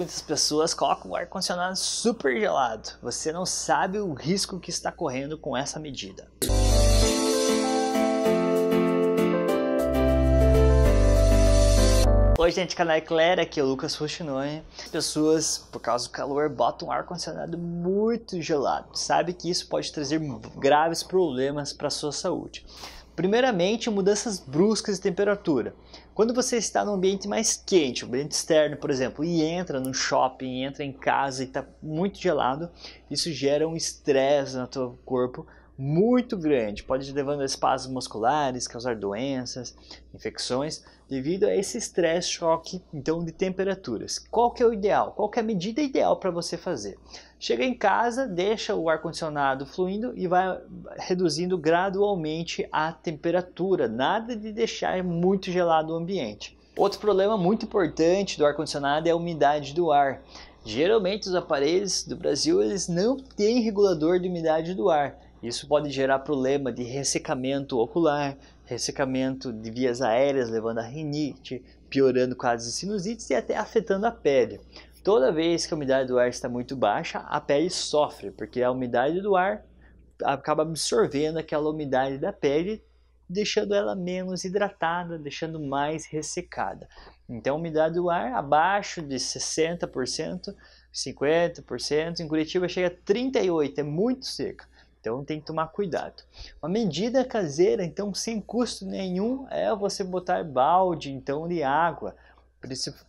Muitas pessoas colocam o ar-condicionado super gelado. Você não sabe o risco que está correndo com essa medida. Oi gente, canal Eclair, aqui é o Lucas Rochinoni. pessoas, por causa do calor, botam um ar-condicionado muito gelado. Sabe que isso pode trazer graves problemas para sua saúde. Primeiramente, mudanças bruscas de temperatura. Quando você está num ambiente mais quente, um ambiente externo, por exemplo, e entra no shopping, entra em casa e está muito gelado, isso gera um estresse no teu corpo, muito grande, pode levar a espasmos musculares, causar doenças, infecções, devido a esse estresse choque, então, de temperaturas. Qual que é o ideal? Qual que é a medida ideal para você fazer? Chega em casa, deixa o ar-condicionado fluindo e vai reduzindo gradualmente a temperatura, nada de deixar muito gelado o ambiente. Outro problema muito importante do ar-condicionado é a umidade do ar. Geralmente os aparelhos do Brasil eles não têm regulador de umidade do ar. Isso pode gerar problema de ressecamento ocular, ressecamento de vias aéreas, levando a rinite, piorando casos de sinusites e até afetando a pele. Toda vez que a umidade do ar está muito baixa, a pele sofre, porque a umidade do ar acaba absorvendo aquela umidade da pele, deixando ela menos hidratada, deixando mais ressecada. Então, a umidade do ar abaixo de 60%, 50%, em Curitiba chega a 38%, é muito seca. Então tem que tomar cuidado. Uma medida caseira, então sem custo nenhum, é você botar balde então de água,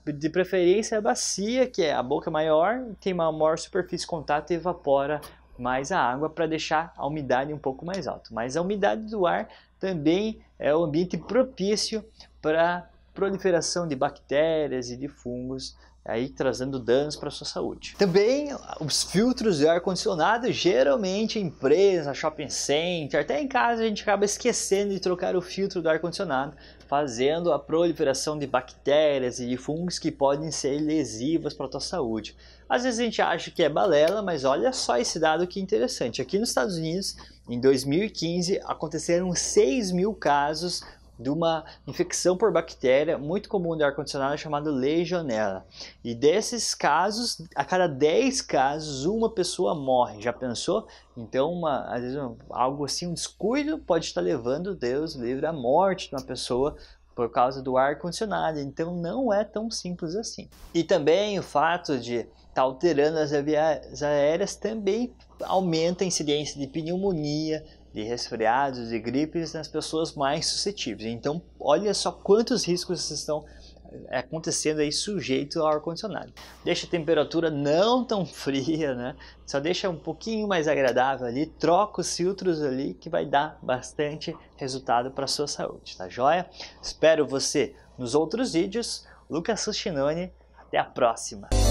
de preferência a bacia, que é a boca maior, tem uma maior superfície de contato e evapora mais a água para deixar a umidade um pouco mais alta. Mas a umidade do ar também é um ambiente propício para proliferação de bactérias e de fungos aí trazendo danos para sua saúde. Também os filtros de ar condicionado, geralmente em empresa, shopping center, até em casa a gente acaba esquecendo de trocar o filtro do ar condicionado, fazendo a proliferação de bactérias e de fungos que podem ser lesivas para a tua saúde. Às vezes a gente acha que é balela, mas olha só esse dado que interessante. Aqui nos Estados Unidos, em 2015, aconteceram 6 mil casos de uma infecção por bactéria muito comum de ar-condicionado chamada legionela. E desses casos, a cada 10 casos, uma pessoa morre. Já pensou? Então, uma, às vezes, algo assim, um descuido pode estar levando, Deus livre, à morte de uma pessoa por causa do ar condicionado, então não é tão simples assim. E também o fato de estar tá alterando as vias aéreas também aumenta a incidência de pneumonia, de resfriados, de gripes nas pessoas mais suscetíveis. Então, olha só quantos riscos estão é acontecendo aí sujeito ao ar-condicionado. Deixa a temperatura não tão fria, né? Só deixa um pouquinho mais agradável ali, troca os filtros ali que vai dar bastante resultado para sua saúde, tá joia? Espero você nos outros vídeos. Lucas Sustinoni, até a próxima!